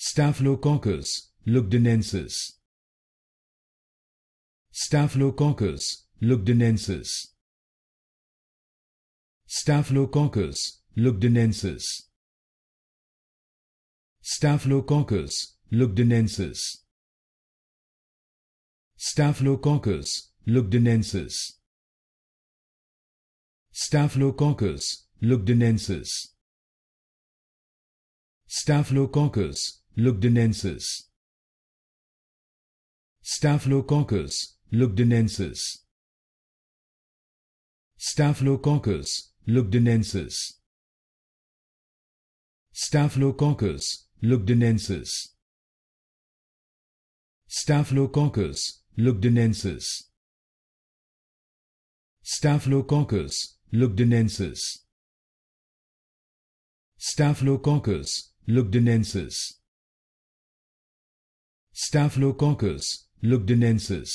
Staphylococcus lugdunensis. Staphylococcus lugdunensis. Staphylococcus lugdunensis. Staphylococcus lugdunensis. Staphylococcus lugdunensis. Staphylococcus lugdunensis. Staphylococcus lugdunensis staphylococcus lugdunensis staphylococcus lugdunensis staphylococcus lugdunensis staphylococcus lugdunensis staphylococcus lugdunensis staphylococcus lugdunensis Staphylococcus lugdunensis.